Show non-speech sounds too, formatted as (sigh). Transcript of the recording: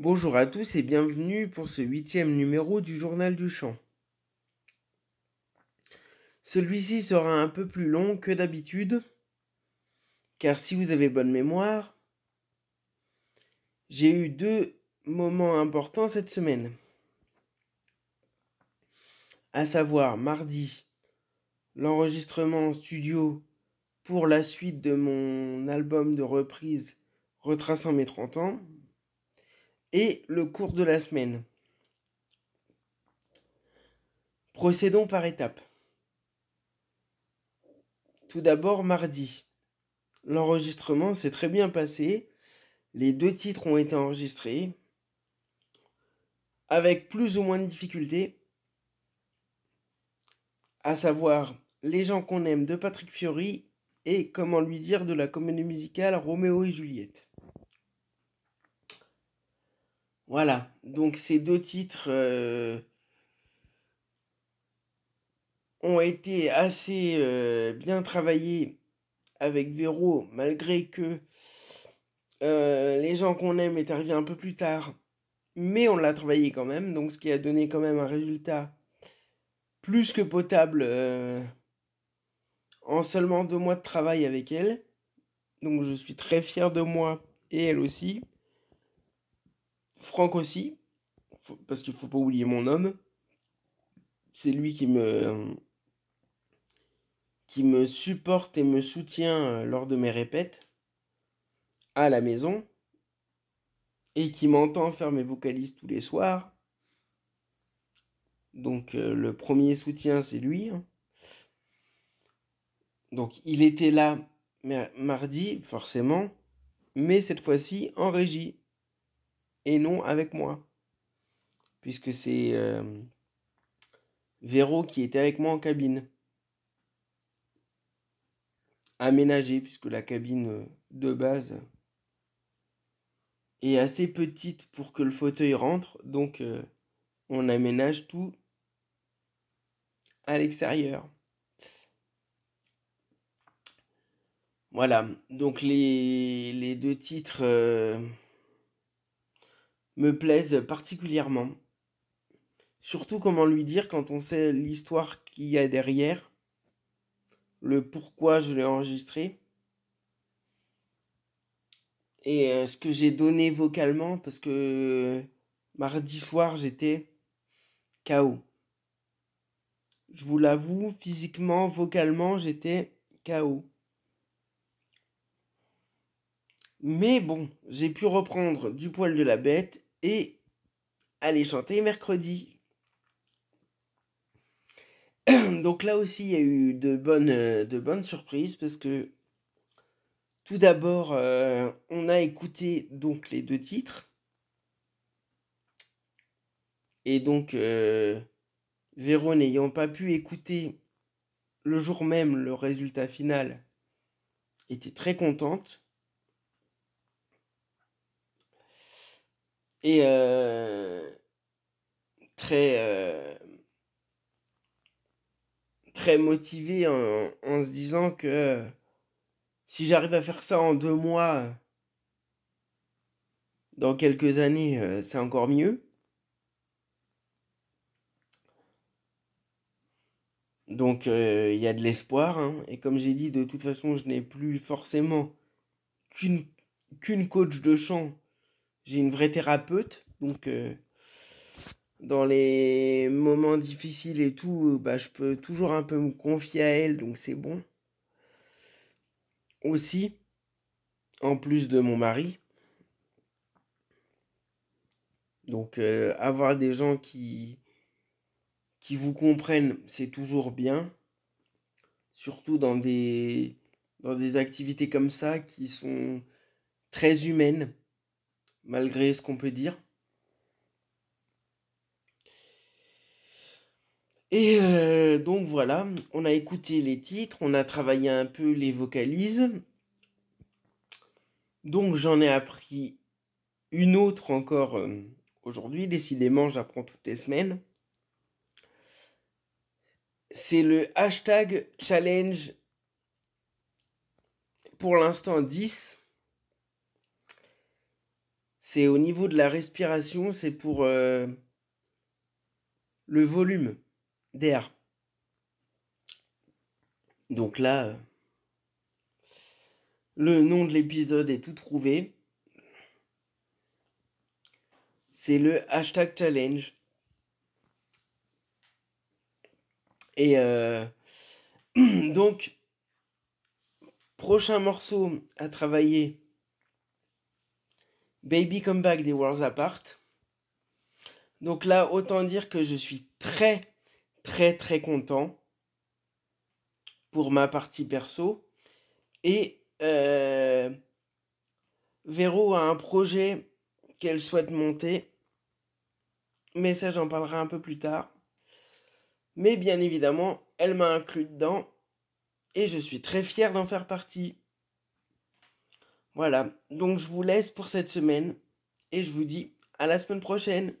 Bonjour à tous et bienvenue pour ce huitième numéro du Journal du Chant. Celui-ci sera un peu plus long que d'habitude, car si vous avez bonne mémoire, j'ai eu deux moments importants cette semaine, à savoir mardi, l'enregistrement en studio pour la suite de mon album de reprise retraçant mes 30 ans, et le cours de la semaine. Procédons par étapes. Tout d'abord, mardi. L'enregistrement s'est très bien passé. Les deux titres ont été enregistrés avec plus ou moins de difficultés, à savoir Les gens qu'on aime de Patrick Fiori et Comment lui dire de la comédie musicale Roméo et Juliette. Voilà, donc ces deux titres euh, ont été assez euh, bien travaillés avec Véro, malgré que euh, les gens qu'on aime est un peu plus tard, mais on l'a travaillé quand même, donc ce qui a donné quand même un résultat plus que potable en seulement deux mois de travail avec elle. Donc je suis très fier de moi et elle aussi. Franck aussi, parce qu'il faut pas oublier mon homme. C'est lui qui me qui me supporte et me soutient euh, lors de mes répètes à la maison et qui m'entend faire mes vocalises tous les soirs. Donc euh, le premier soutien, c'est lui. Hein. Donc il était là mardi, forcément, mais cette fois-ci en régie et non avec moi. Puisque c'est euh, Véro qui était avec moi en cabine. Aménagée, puisque la cabine euh, de base est assez petite pour que le fauteuil rentre. Donc euh, on aménage tout à l'extérieur. Voilà, donc les, deux titres me plaisent particulièrement. Surtout comment lui dire quand on sait l'histoire qu'il y a derrière, le pourquoi je l'ai enregistré et euh, ce que j'ai donné vocalement parce que euh, mardi soir j'étais KO. Je vous l'avoue, physiquement, vocalement, j'étais KO. Mais bon, j'ai pu reprendre du poil de la bête et aller chanter mercredi. (clears throat) Donc là aussi, il y a eu de bonnes, euh, surprises parce que tout d'abord, euh, on a écouté donc les deux titres. Et donc, Véron, euh, Véro n'ayant pas pu écouter le jour même le résultat final, était très contente. et euh, très euh, très motivé en, se disant que si j'arrive à faire ça en deux mois dans quelques années euh, c'est encore mieux donc il y a de l'espoir hein. et comme j'ai dit de toute façon je n'ai plus forcément qu'une qu'une coach de chant j'ai une vraie thérapeute, donc euh, dans les moments difficiles et tout, euh, bah, je peux toujours un peu me confier à elle, donc c'est bon. Aussi, en plus de mon mari, donc euh, avoir des gens qui, qui vous comprennent, c'est toujours bien, surtout dans des, dans des activités comme ça qui sont très humaines malgré ce qu'on peut dire. Et euh, donc voilà, on a écouté les titres, on a travaillé un peu les vocalises. Donc j'en ai appris une autre encore euh, aujourd'hui. Décidément, j'apprends toutes les semaines. C'est le hashtag challenge pour l'instant 10. C'est au niveau de la respiration, c'est pour euh, le volume d'air. Donc là, euh, le nom de l'épisode est tout trouvé. C'est le hashtag challenge. Et euh, (clears throat) donc, prochain morceau à travailler Baby Comeback des Worlds Apart. Donc là, autant dire que je suis très, très, très content pour ma partie perso. Et euh, Véro a un projet qu'elle souhaite monter. Mais ça, j'en parlerai un peu plus tard. Mais bien évidemment, elle m'a inclus dedans. Et je suis très fier d'en faire partie. Voilà, donc je vous laisse pour cette semaine et je vous dis à la semaine prochaine.